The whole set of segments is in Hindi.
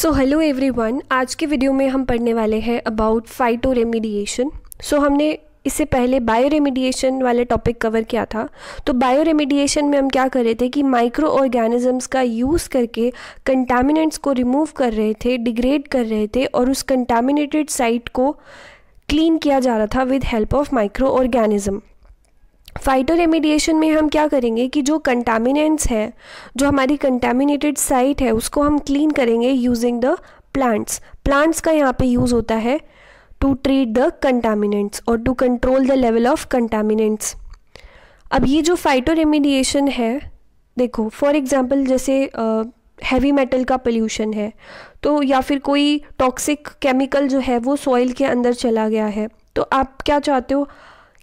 सो हेलो एवरीवन आज के वीडियो में हम पढ़ने वाले हैं अबाउट फाइटो रेमिडिएशन सो हमने इससे पहले बायो रेमिडिएशन वाला टॉपिक कवर किया था तो बायो रेमिडिएशन में हम क्या कर रहे थे कि माइक्रो ऑर्गेनिजम्स का यूज़ करके कंटामिनेंट्स को रिमूव कर रहे थे डिग्रेड कर रहे थे और उस कंटामिनेटेड साइट को क्लीन किया जा रहा था with help of microorganism phytoremediation में हम क्या करेंगे कि जो कंटामिनेंट्स हैं जो हमारी कंटामिनेटेड साइट है उसको हम क्लीन करेंगे यूजिंग द प्लांट्स प्लांट्स का यहाँ पे यूज़ होता है टू ट्रीट द कंटामिनेंट्स और to control the level of contaminants अब ये जो फाइटो रेमिडिएशन है देखो फॉर एग्ज़ाम्पल जैसे हैवी uh, मेटल का पोल्यूशन है तो या फिर कोई टॉक्सिक केमिकल जो है वो सॉइल के अंदर चला गया है तो आप क्या चाहते हो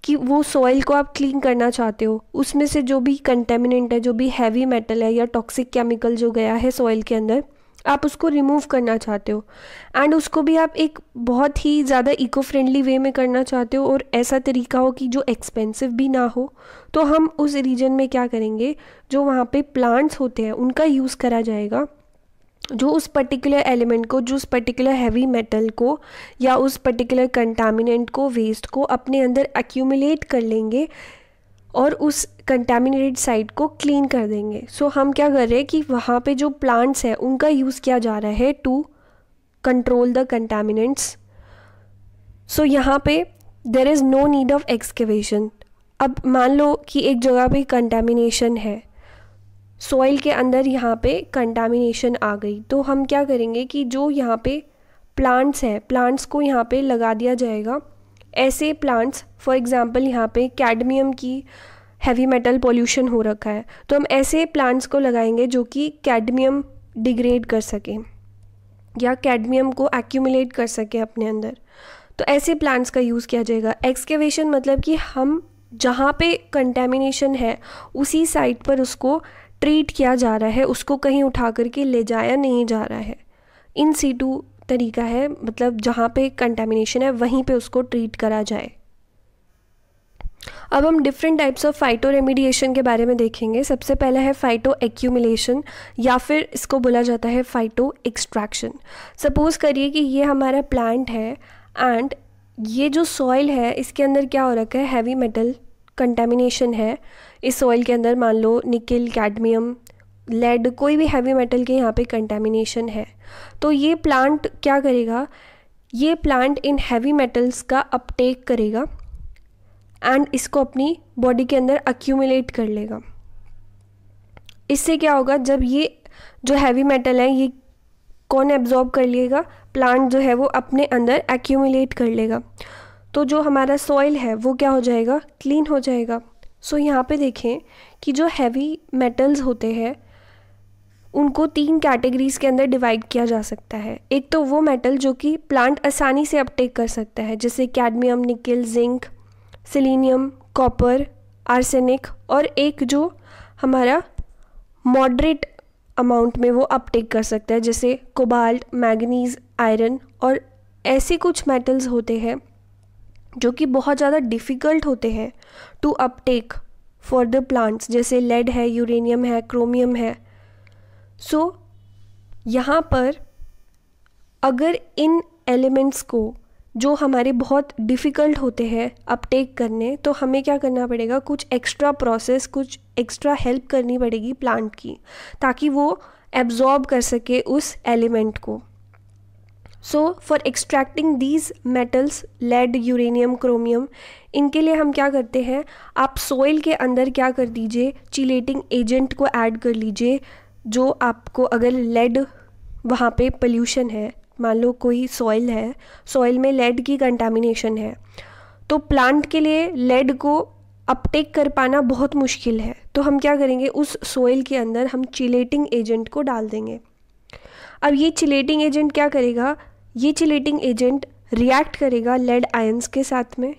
कि वो सॉइल को आप क्लीन करना चाहते हो उसमें से जो भी कंटेमिनेंट है जो भी हैवी मेटल है या टॉक्सिक केमिकल जो गया है सॉइल के अंदर आप उसको रिमूव करना चाहते हो एंड उसको भी आप एक बहुत ही ज़्यादा इको फ्रेंडली वे में करना चाहते हो और ऐसा तरीका हो कि जो एक्सपेंसिव भी ना हो तो हम उस रीजन में क्या करेंगे जो वहाँ पे प्लांट्स होते हैं उनका यूज़ करा जाएगा जो उस पर्टिकुलर एलिमेंट को जो उस पर्टिकुलर हैवी मेटल को या उस पर्टिकुलर कंटामिनेंट को वेस्ट को अपने अंदर एक्यूमुलेट कर लेंगे और उस कंटेमिनेटेड साइट को क्लीन कर देंगे सो so, हम क्या कर रहे हैं कि वहाँ पे जो प्लांट्स हैं उनका यूज़ किया जा रहा है to control the contaminants so यहाँ पे there is no need of excavation अब मान लो कि एक जगह पे कंटेमिनेशन है सॉइल के अंदर यहाँ पे कंटामिनेशन आ गई तो हम क्या करेंगे कि जो यहाँ पे प्लांट्स है प्लांट्स को यहाँ पे लगा दिया जाएगा ऐसे प्लांट्स फॉर एग्ज़ाम्पल यहाँ पे कैडमियम की हैवी मेटल पोल्यूशन हो रखा है तो हम ऐसे प्लांट्स को लगाएंगे जो कि कैडमियम डिग्रेड कर सकें या कैडमियम को एक्यूमुलेट कर सके अपने अंदर तो ऐसे प्लांट्स का यूज़ किया जाएगा एक्सकेवेशन मतलब कि हम जहाँ पे कंटेमिनेशन है उसी साइट पर उसको ट्रीट किया जा रहा है उसको कहीं उठा करके ले जाया नहीं जा रहा है इन सीटू तरीका है मतलब जहाँ पे कंटेमिनेशन है वहीं पे उसको ट्रीट करा जाए अब हम different types of phytoremediation के बारे में देखेंगे सबसे पहला है फाइटो एक्यूमिलेशन या फिर इसको बोला जाता है फाइटो एक्सट्रैक्शन सपोज़ करिए कि ये हमारा प्लांट है एंड ये जो सॉइल है इसके अंदर क्या हो रखा है हैवी मेटल कंटेमिनेशन है इस सॉइल के अंदर मान लो निकिल कैडमियम लेड कोई भी हैवी मेटल के यहाँ पे कंटेमिनेशन है तो ये प्लांट क्या करेगा ये प्लांट इन हैवी मेटल्स का अपटेक करेगा एंड इसको अपनी बॉडी के अंदर अक्यूमुलेट कर लेगा इससे क्या होगा जब ये जो हैवी मेटल है ये कौन एब्जॉर्ब कर लेगा प्लांट जो है वो अपने अंदर एक्यूमुलेट कर लेगा तो जो हमारा सॉइल है वो क्या हो जाएगा क्लीन हो जाएगा सो so, यहाँ पे देखें कि जो हैवी मेटल्स होते हैं उनको तीन कैटेगरीज के अंदर डिवाइड किया जा सकता है एक तो वो मेटल जो कि प्लांट आसानी से अपटेक कर सकता है जैसे cadmium nickel zinc selenium copper arsenic और एक जो हमारा मॉडरेट अमाउंट में वो अपटेक कर सकता है जैसे कोबाल्ट मैगनीज आयरन और ऐसे कुछ मेटल्स होते हैं जो कि बहुत ज़्यादा डिफ़िकल्ट होते हैं to uptake for the plants जैसे लेड है यूरेनियम है क्रोमियम है सो so, यहाँ पर अगर इन एलिमेंट्स को जो हमारे बहुत डिफ़िकल्ट होते हैं अपटेक करने तो हमें क्या करना पड़ेगा कुछ एक्स्ट्रा प्रोसेस कुछ एक्स्ट्रा हेल्प करनी पड़ेगी प्लांट की ताकि वो एब्जॉर्ब कर सके उस एलिमेंट को so for extracting these metals lead uranium chromium इनके लिए हम क्या करते हैं आप सोइल के अंदर क्या कर दीजिए चिलेटिंग एजेंट को ऐड कर लीजिए जो आपको अगर लेड वहाँ पे पोल्यूशन है मान लो कोई सॉइल है सॉइल में लेड की कंटामिनेशन है तो प्लांट के लिए लेड को अपटेक कर पाना बहुत मुश्किल है तो हम क्या करेंगे उस सॉइल के अंदर हम चिलेटिंग एजेंट को डाल देंगे अब ये चिलेटिंग एजेंट क्या करेगा ये चिलेटिंग एजेंट रिएक्ट करेगा लेड आयंस के साथ में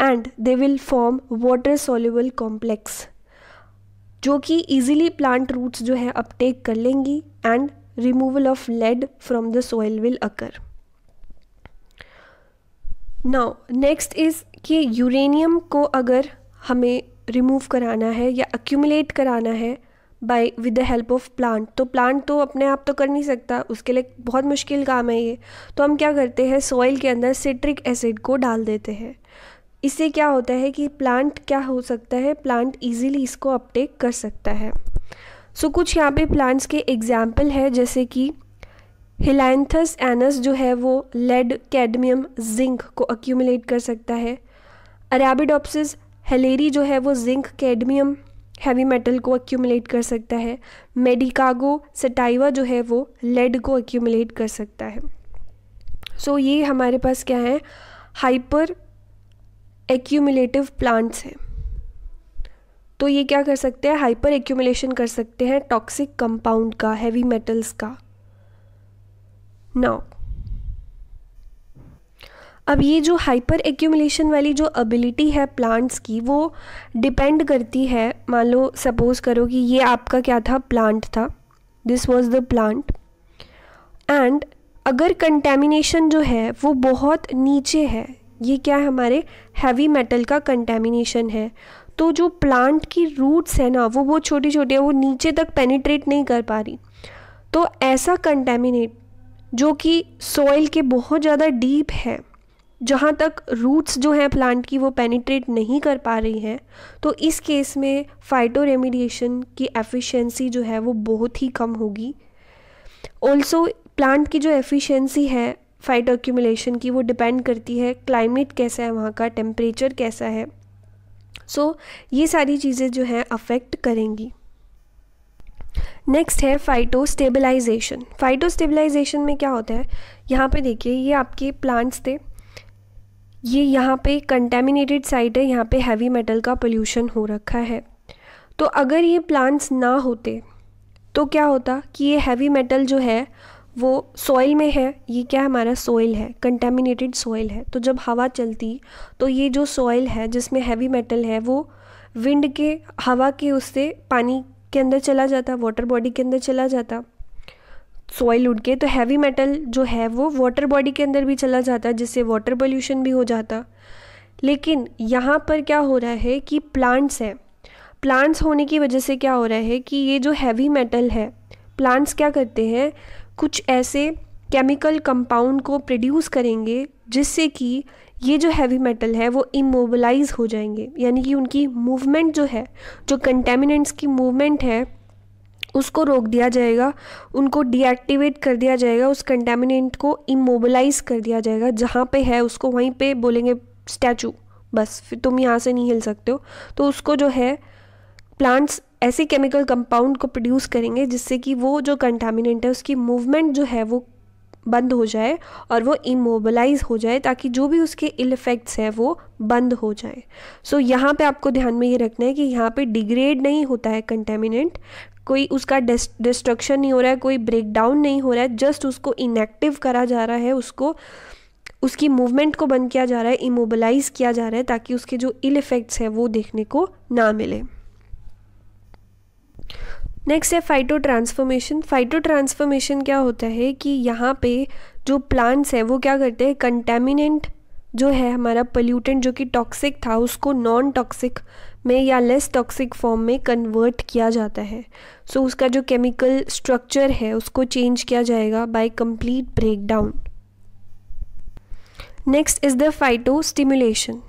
and they will form water soluble complex जो कि इजीली प्लांट रूट्स जो है अपटेक कर लेंगी and removal of lead from the soil will occur now next is कि यूरेनियम को अगर हमें रिमूव कराना है या अक्यूमुलेट कराना है by with the help of plant तो प्लांट तो अपने आप तो कर नहीं सकता उसके लिए बहुत मुश्किल काम है ये तो हम क्या करते हैं सॉइल के अंदर सिट्रिक एसिड को डाल देते हैं इससे क्या होता है कि प्लांट क्या हो सकता है प्लांट ईजिली इसको अपटेक कर सकता है सो so, कुछ यहाँ पे प्लांट्स के एग्जाम्पल है जैसे कि हिलाइंथस एनस जो है वो लेड कैडमियम जिंक को अक्यूमुलेट कर सकता है अरेबिडोप्सिस हेलेरी जो है वो जिंक कैडमियम हैवी मेटल को एक्यूमुलेट कर सकता है मेडिकागो सटाइवा जो है वो लेड को एक्यूमुलेट कर सकता है सो so, ये हमारे पास क्या है हाइपर एक्यूमुलेटिव प्लांट्स हैं तो ये क्या कर सकते हैं हाइपर एक्यूमुलेशन कर सकते हैं टॉक्सिक कंपाउंड का हैवी मेटल्स का नाउ अब ये जो हाइपर एक्यूमुलेशन वाली जो एबिलिटी है प्लांट्स की वो डिपेंड करती है मान लो सपोज़ करो कि ये आपका क्या था प्लांट था this was the plant and अगर कंटेमिनेशन जो है वो बहुत नीचे है ये क्या है हमारे हैवी मेटल का कंटेमिनेशन है तो जो प्लांट की रूट्स है ना वो बहुत छोटी छोटी है वो नीचे तक पेनिट्रेट नहीं कर पा रही तो ऐसा कंटेमिनेट जो कि सॉइल के बहुत ज़्यादा डीप है जहाँ तक रूट्स जो हैं प्लांट की वो पेनिट्रेट नहीं कर पा रही हैं तो इस केस में फाइटो रेमिडिएशन की एफिशिएंसी जो है वो बहुत ही कम होगी ऑल्सो प्लांट की जो एफिशिएंसी है फाइटो एक्यूमुलेशन की वो डिपेंड करती है क्लाइमेट कैसा है वहाँ का टेम्परेचर कैसा है सो so, ये सारी चीज़ें जो हैं अफेक्ट करेंगी नेक्स्ट है फाइटो स्टेबलाइजेशन फाइटो स्टेबलाइजेशन में क्या होता है यहाँ पे देखिए ये आपके प्लांट्स थे ये यहाँ पे कंटेमिनेटेड साइट है यहाँ पे हैवी मेटल का पोल्यूशन हो रखा है तो अगर ये प्लांट्स ना होते तो क्या होता कि ये हैवी मेटल जो है वो सॉइल में है ये क्या हमारा सॉइल है कंटेमिनेटेड सॉइल है तो जब हवा चलती तो ये जो सॉइल है जिसमें हैवी मेटल है वो विंड के हवा के उससे पानी के अंदर चला जाता वाटर बॉडी के अंदर चला जाता सॉइल उड़ के तो हैवी मेटल जो है वो वाटर बॉडी के अंदर भी चला जाता है जिससे वाटर पोल्यूशन भी हो जाता लेकिन यहाँ पर क्या हो रहा है कि प्लांट्स हैं प्लांट्स होने की वजह से क्या हो रहा है कि ये जो हैवी मेटल है प्लांट्स क्या करते हैं कुछ ऐसे केमिकल कंपाउंड को प्रोड्यूस करेंगे जिससे कि ये जो हैवी मेटल है वो इमोबलाइज हो जाएंगे यानी कि उनकी मूवमेंट जो है जो कंटेमिनेंट्स की मूवमेंट है उसको रोक दिया जाएगा उनको डीएक्टिवेट कर दिया जाएगा उस कंटेमिनेंट को इमोबलाइज कर दिया जाएगा जहाँ पे है उसको वहीं पे बोलेंगे स्टैचू बस फिर तुम यहाँ से नहीं हिल सकते हो तो उसको जो है प्लांट्स ऐसे केमिकल कंपाउंड को प्रोड्यूस करेंगे जिससे कि वो जो कंटेमिनेंट है उसकी मूवमेंट जो है वो बंद हो जाए और वो इमोबलाइज हो जाए ताकि जो भी उसके इल इफ़ेक्ट्स हैं वो बंद हो जाए सो so, यहाँ पे आपको ध्यान में ये रखना है कि यहाँ पे डिग्रेड नहीं होता है कंटेमिनेंट कोई उसका डिस्ट्रक्शन नहीं हो रहा है कोई ब्रेकडाउन नहीं हो रहा है जस्ट उसको इनएक्टिव करा जा रहा है उसको उसकी मूवमेंट को बंद किया जा रहा है इमोबलाइज किया जा रहा है ताकि उसके जो इल इफ़ेक्ट्स हैं वो देखने को ना मिले नेक्स्ट है फाइटो ट्रांसफॉर्मेशन फाइटो ट्रांसफॉर्मेशन क्या होता है कि यहाँ पे जो प्लांट्स है वो क्या करते हैं कंटेमिनेंट जो है हमारा पोल्यूटेंट जो कि टॉक्सिक था उसको नॉन टॉक्सिक में या लेस टॉक्सिक फॉर्म में कन्वर्ट किया जाता है सो so, उसका जो केमिकल स्ट्रक्चर है उसको चेंज किया जाएगा by complete breakdown next is the phytostimulation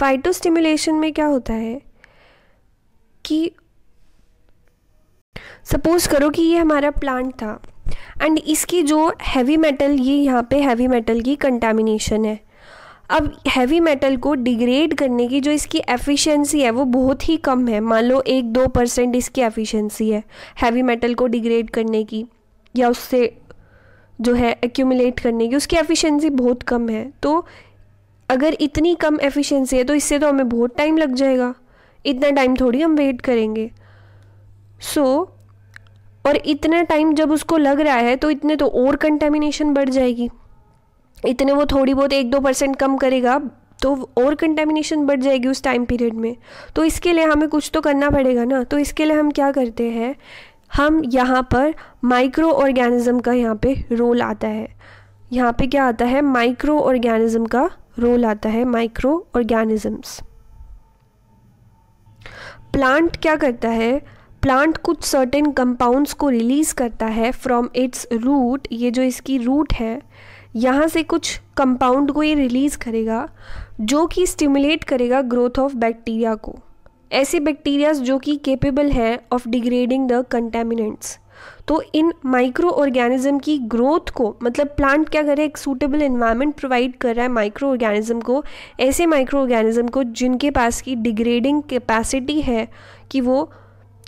phytostimulation में क्या होता है कि सपोज़ करो कि ये हमारा प्लांट था एंड इसकी जो हैवी मेटल ये यहाँ पे हैवी मेटल की कंटामिनेशन है अब हैवी मेटल को डिग्रेड करने की जो इसकी एफिशिएंसी है वो बहुत ही कम है मान लो एक दो परसेंट इसकी एफिशिएंसी है हैवी मेटल को डिग्रेड करने की या उससे जो है एक्यूमुलेट करने की उसकी एफिशिएंसी बहुत कम है तो अगर इतनी कम एफिशिएंसी है तो इससे तो हमें बहुत टाइम लग जाएगा इतना टाइम थोड़ी हम वेट करेंगे सो so, और इतना टाइम जब उसको लग रहा है तो इतने तो और कंटेमिनेशन बढ़ जाएगी इतने वो थोड़ी बहुत एक दो परसेंट कम करेगा तो और कंटेमिनेशन बढ़ जाएगी उस टाइम पीरियड में तो इसके लिए हमें कुछ तो करना पड़ेगा ना तो इसके लिए हम क्या करते हैं हम यहाँ पर माइक्रो ऑर्गेनिज़म का यहाँ पे रोल आता है यहाँ पे क्या आता है माइक्रो ऑर्गेनिज़म का रोल आता है माइक्रो ऑर्गेनिज़म्स प्लांट क्या करता है प्लांट कुछ सर्टेन कंपाउंड्स को रिलीज़ करता है फ्रॉम इट्स रूट ये जो इसकी रूट है यहाँ से कुछ कंपाउंड को ये रिलीज़ करेगा जो कि स्टिमुलेट करेगा ग्रोथ ऑफ बैक्टीरिया को ऐसे बैक्टीरियाज जो कि केपेबल है ऑफ डिग्रेडिंग द कंटेमिनेंट्स तो इन माइक्रो ऑर्गेनिज्म की ग्रोथ को मतलब प्लांट क्या करे एक सूटेबल इन्वायरमेंट प्रोवाइड कर रहा है माइक्रो ऑर्गेनिज्म को ऐसे माइक्रो ऑर्गेनिज्म को जिनके पास की डिग्रेडिंग कैपेसिटी है कि वो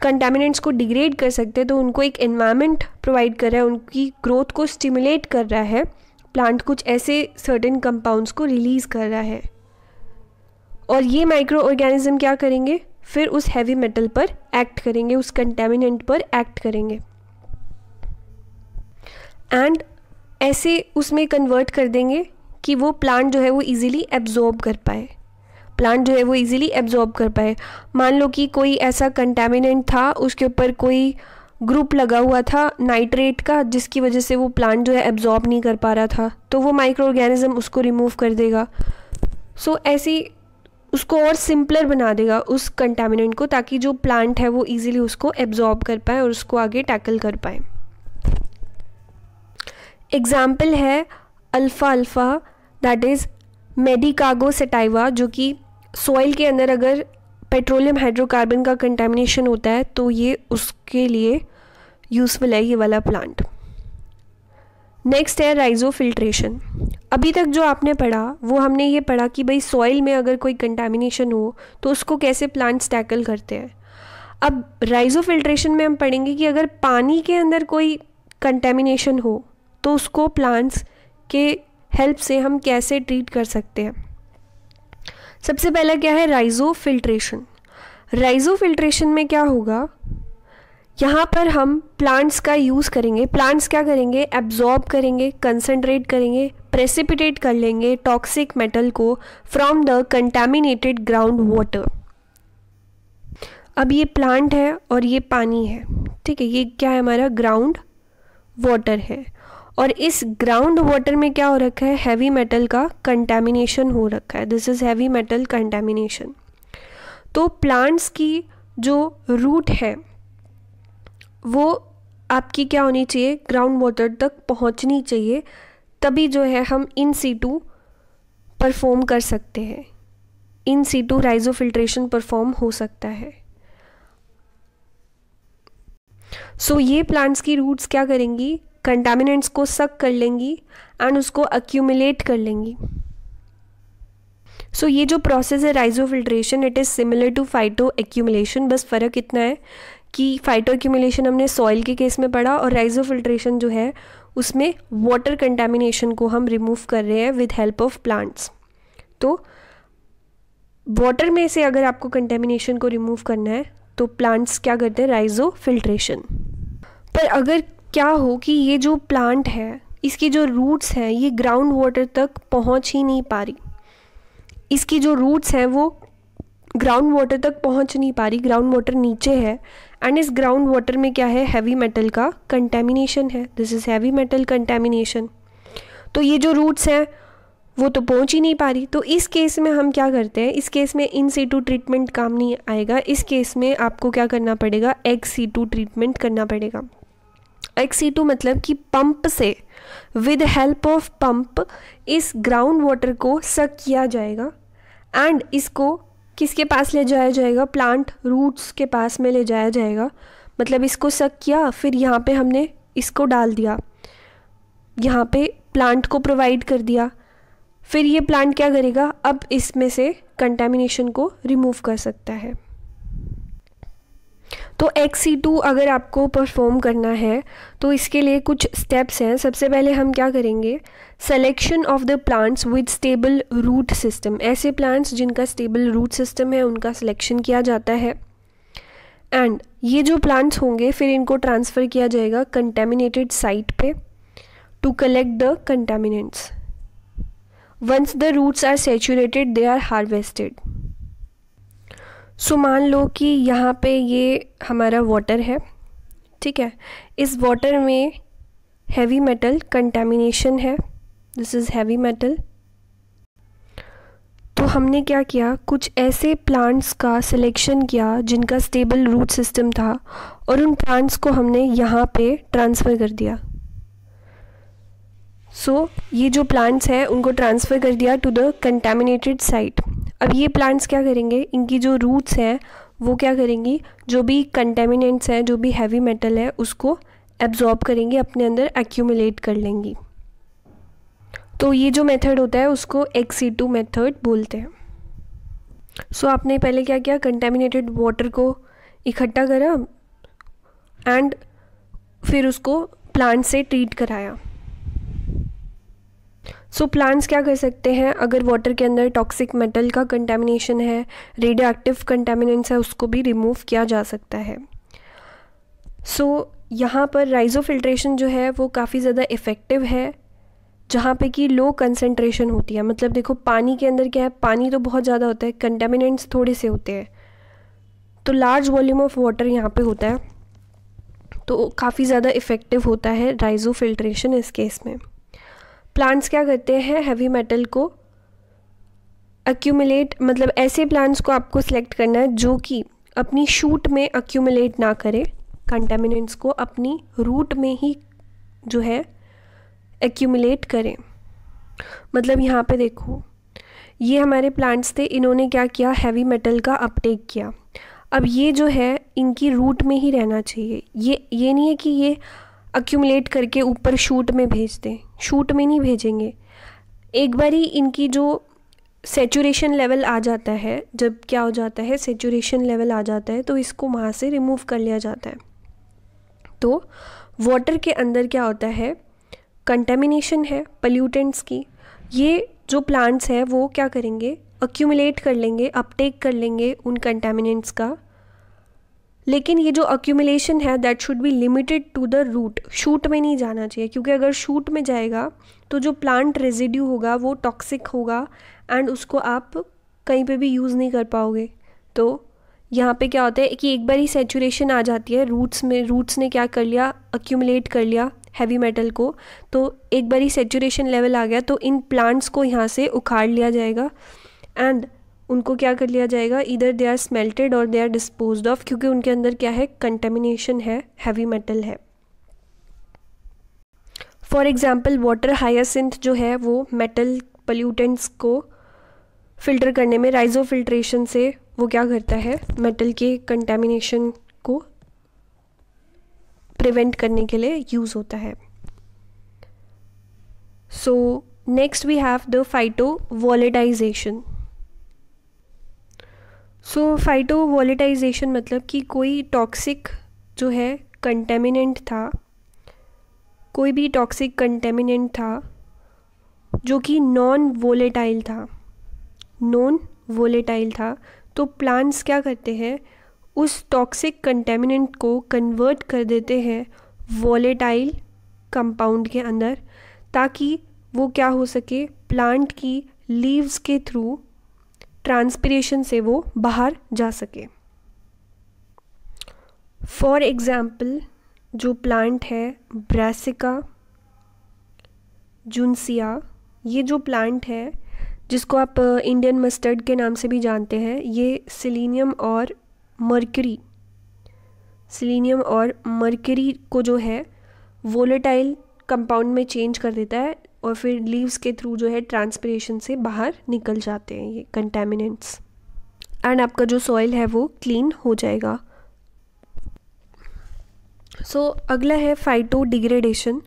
कंटेमिनेंट्स को डिग्रेड कर सकते हैं तो उनको एक इन्वायरमेंट प्रोवाइड कर रहा है उनकी ग्रोथ को स्टिमुलेट कर रहा है प्लांट कुछ ऐसे सर्टेन कंपाउंड्स को रिलीज़ कर रहा है और ये माइक्रो ऑर्गेनिज्म क्या करेंगे फिर उस हैवी मेटल पर एक्ट करेंगे उस कंटेमिनेंट पर एक्ट करेंगे एंड ऐसे उसमें कन्वर्ट कर देंगे कि वो प्लांट जो है वो इजीली एब्जॉर्ब कर पाए प्लांट जो है वो इजीली एब्जॉर्ब कर पाए मान लो कि कोई ऐसा कंटेमिनेंट था उसके ऊपर कोई ग्रुप लगा हुआ था नाइट्रेट का जिसकी वजह से वो प्लांट जो है एब्जॉर्ब नहीं कर पा रहा था तो वो माइक्रो ऑर्गेनिज़म उसको रिमूव कर देगा सो so, ऐसी उसको और सिंपलर बना देगा उस कंटेमिनेंट को ताकि जो प्लांट है वो इजीली उसको एब्जॉर्ब कर पाए और उसको आगे टैकल कर पाए एग्ज़ाम्पल है alpha alpha that is Medicago sativa जो कि सॉइल के अंदर अगर पेट्रोलियम हाइड्रोकार्बन का कंटेमिनेशन होता है तो ये उसके लिए यूज़फुल है ये वाला प्लांट नेक्स्ट है राइजो फिल्ट्रेशन अभी तक जो आपने पढ़ा वो हमने ये पढ़ा कि भाई सॉइल में अगर कोई कंटेमिनेशन हो तो उसको कैसे प्लांट्स टैकल करते हैं अब राइजो फिल्ट्रेशन में हम पढ़ेंगे कि अगर पानी के अंदर कोई कंटेमिनेशन हो तो उसको प्लांट्स के हेल्प से हम कैसे ट्रीट कर सकते हैं सबसे पहला क्या है राइजो फिल्ट्रेशन राइजो फिल्ट्रेशन में क्या होगा यहाँ पर हम प्लांट्स का यूज़ करेंगे प्लांट्स क्या करेंगे एब्जॉर्ब करेंगे कंसनट्रेट करेंगे प्रेसिपिटेट कर लेंगे टॉक्सिक मेटल को from the contaminated ground water अब ये प्लांट है और ये पानी है ठीक है ये क्या है हमारा ग्राउंड वाटर है और इस ग्राउंड वाटर में क्या हो रखा है हैवी मेटल का कंटेमिनेशन हो रखा है this is heavy metal contamination तो प्लांट्स की जो रूट है वो आपकी क्या होनी चाहिए ग्राउंड वाटर तक पहुंचनी चाहिए तभी जो है हम इन सीटू परफॉर्म कर सकते हैं in situ rhizofiltration perform हो सकता है सो so, ये प्लांट्स की रूट्स क्या करेंगी कंटामिनेंट्स को सक कर लेंगी एंड उसको अक्यूमुलेट कर लेंगी सो so, ये जो प्रोसेस है rhizofiltration it is similar to phytoaccumulation बस फ़र्क इतना है कि फाइटो एक्यूमुलेशन हमने सॉइल के केस में पढ़ा और राइजो फिल्ट्रेशन जो है उसमें वाटर कंटेमिनेशन को हम रिमूव कर रहे हैं विद हेल्प ऑफ प्लांट्स तो वाटर में से अगर आपको कंटेमिनेशन को रिमूव करना है तो प्लांट्स क्या करते हैं राइजो फिल्ट्रेशन पर अगर क्या हो कि ये जो प्लांट है इसकी जो रूट्स हैं ये ग्राउंड वाटर तक पहुंच ही नहीं पा रही इसकी जो रूट्स हैं वो ग्राउंड वाटर तक पहुंच नहीं पा रही ग्राउंड वाटर नीचे है एंड इस ग्राउंड वाटर में क्या है हैवी मेटल का कंटेमिनेशन है this is heavy metal contamination तो ये जो रूट्स हैं वो तो पहुंच ही नहीं पा रही तो इस केस में हम क्या करते हैं इस केस में इन सीटू ट्रीटमेंट काम नहीं आएगा इस केस में आपको क्या करना पड़ेगा एग सीटू ट्रीटमेंट करना पड़ेगा टू e मतलब कि पंप से विद हेल्प ऑफ पंप इस ग्राउंड वाटर को सक किया जाएगा एंड इसको किसके पास ले जाया जाएगा प्लांट रूट्स के पास में ले जाया जाएगा मतलब इसको सक किया फिर यहाँ पे हमने इसको डाल दिया यहाँ पे प्लांट को प्रोवाइड कर दिया फिर ये प्लांट क्या करेगा अब इसमें से कंटेमिनेशन को रिमूव कर सकता है तो एक्स टू अगर आपको परफॉर्म करना है तो इसके लिए कुछ स्टेप्स हैं सबसे पहले हम क्या करेंगे selection of the plants with stable root system ऐसे प्लांट्स जिनका स्टेबल रूट सिस्टम है उनका सिलेक्शन किया जाता है एंड ये जो प्लांट्स होंगे फिर इनको ट्रांसफ़र किया जाएगा कंटेमिनेटेड साइट पे to collect the contaminants once the roots are saturated they are harvested so मान लो कि यहाँ पे ये हमारा वाटर है ठीक है इस वाटर में हैवी मेटल कंटेमिनेशन है दिस इज़ हैवी मेटल तो हमने क्या किया कुछ ऐसे प्लांट्स का सिलेक्शन किया जिनका स्टेबल रूट सिस्टम था और उन प्लांट्स को हमने यहाँ पे ट्रांसफ़र कर दिया सो so, ये जो प्लांट्स हैं उनको ट्रांसफ़र कर दिया टू द कंटेमिनेटेड साइट अब ये प्लांट्स क्या करेंगे इनकी जो रूट्स हैं वो क्या करेंगी जो भी कंटेमिनेंट्स हैं जो भी हैवी मेटल है उसको एब्जॉर्ब करेंगी अपने अंदर एक्यूमुलेट कर लेंगी तो ये जो मेथड होता है उसको एक्सी टू मेथड बोलते हैं सो so, आपने पहले क्या किया कंटेमिनेटेड वाटर को इकट्ठा करा एंड फिर उसको प्लांट से ट्रीट कराया सो so, प्लांट्स क्या कर सकते हैं अगर वाटर के अंदर टॉक्सिक मेटल का कंटेमिनेशन है रेडियो एक्टिव कंटेमिनेंट्स है उसको भी रिमूव किया जा सकता है सो so, यहाँ पर राइजो फिल्ट्रेशन जो है वो काफ़ी ज़्यादा इफ़ेक्टिव है जहाँ पे कि लो कंसनट्रेशन होती है मतलब देखो पानी के अंदर क्या है पानी तो बहुत ज़्यादा होता है कंटेमिनेंट्स थोड़े से होते हैं तो लार्ज वॉल्यूम ऑफ वाटर यहाँ पे होता है तो काफ़ी ज़्यादा इफ़ेक्टिव होता है राइजो फिल्ट्रेशन इस केस में प्लांट्स क्या करते हैं हैवी मेटल को एक्यूमुलेट मतलब ऐसे प्लांट्स को आपको सिलेक्ट करना है जो कि अपनी शूट में एक्यूमुलेट ना करे कंटेमिनेंट्स को अपनी रूट में ही जो है एक्यूमुलेट करें मतलब यहाँ पे देखो ये हमारे प्लांट्स थे इन्होंने क्या किया हैवी मेटल का अपटेक किया अब ये जो है इनकी रूट में ही रहना चाहिए ये ये नहीं है कि ये एक्यूमुलेट करके ऊपर शूट में भेज दें शूट में नहीं भेजेंगे एक बार ही इनकी जो सेचुरेशन लेवल आ जाता है जब क्या हो जाता है सेचुरेशन लेवल आ जाता है तो इसको वहाँ से रिमूव कर लिया जाता है तो वाटर के अंदर क्या होता है कंटेमिनेशन है पल्यूटेंट्स की ये जो प्लांट्स है वो क्या करेंगे अक्यूमुलेट कर लेंगे अपटेक कर लेंगे उन कंटेमिनेंट्स का लेकिन ये जो अक्यूमिलेशन है that should be limited to the root shoot में नहीं जाना चाहिए क्योंकि अगर शूट में जाएगा तो जो प्लांट रेजिड्यू होगा वो टॉक्सिक होगा एंड उसको आप कहीं पे भी यूज़ नहीं कर पाओगे तो यहाँ पे क्या होता है कि एक बार ही सेचुरेशन आ जाती है रूट्स में रूट्स ने क्या कर लिया अक्यूमुलेट कर लिया हैवी मेटल को तो एक बार ही सेचुरेशन लेवल आ गया तो इन प्लांट्स को यहाँ से उखाड़ लिया जाएगा एंड उनको क्या कर लिया जाएगा इधर दे आर स्मेल्टेड और दे आर डिस्पोज ऑफ क्योंकि उनके अंदर क्या है कंटेमिनेशन है हैवी मेटल है फॉर एग्ज़ाम्पल वाटर हायासिंथ जो है वो मेटल पल्यूटेंट्स को फिल्टर करने में राइजो फिल्ट्रेशन से वो क्या करता है मेटल के कंटेमिनेशन को प्रिवेंट करने के लिए यूज़ होता है so next we have the phytovolatilization so phytovolatilization मतलब कि कोई टॉक्सिक जो है कंटेमिनेंट था कोई भी टॉक्सिक कंटेमिनेंट था जो कि नॉन वोलेटाइल था नॉन वोलेटाइल था तो प्लांट्स क्या करते हैं उस टॉक्सिक कंटेमिनेंट को कन्वर्ट कर देते हैं वोलेटाइल कंपाउंड के अंदर ताकि वो क्या हो सके प्लांट की लीव्स के थ्रू ट्रांसपीरेशन से वो बाहर जा सके फॉर एग्ज़ाम्पल जो प्लांट है ब्रैसिका जुनसिया ये जो प्लांट है जिसको आप इंडियन uh, मस्टर्ड के नाम से भी जानते हैं ये सिलीनियम और मर्करी सिलीनियम और मर्करी को जो है वोलेटाइल कंपाउंड में चेंज कर देता है और फिर लीव्स के थ्रू जो है ट्रांसपरेशन से बाहर निकल जाते हैं ये कंटेमिनेंट्स एंड आपका जो सॉइल है वो क्लीन हो जाएगा सो so, अगला है फाइटो डिग्रेडेशन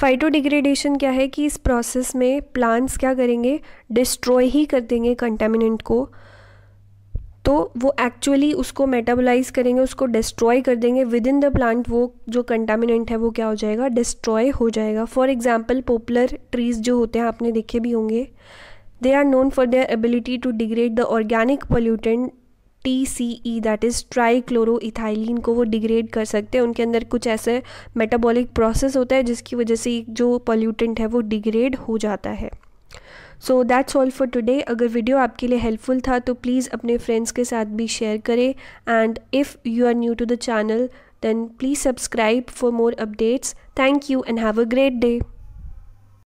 फाइटो डिग्रेडेशन क्या है कि इस प्रोसेस में प्लांट्स क्या करेंगे डिस्ट्रॉय ही कर देंगे कंटेमिनेंट को तो वो एक्चुअली उसको मेटाबोलाइज करेंगे उसको डिस्ट्रॉय कर देंगे विद इन द प्लांट वो जो कंटामिनेंट है वो क्या हो जाएगा डिस्ट्रॉय हो जाएगा फॉर एग्जाम्पल पॉपुलर ट्रीज जो होते हैं आपने देखे भी होंगे they are known for their ability to degrade the organic pollutant T C E that is trichloroethylene को वो डिग्रेड कर सकते हैं उनके अंदर कुछ ऐसे मेटाबॉलिक प्रोसेस होता है जिसकी वजह से जो पॉल्यूटेंट है वो डिग्रेड हो जाता है so that's all for today अगर वीडियो आपके लिए हेल्पफुल था तो प्लीज़ अपने फ्रेंड्स के साथ भी शेयर करें and if you are new to the channel then please subscribe for more updates thank you and have a great day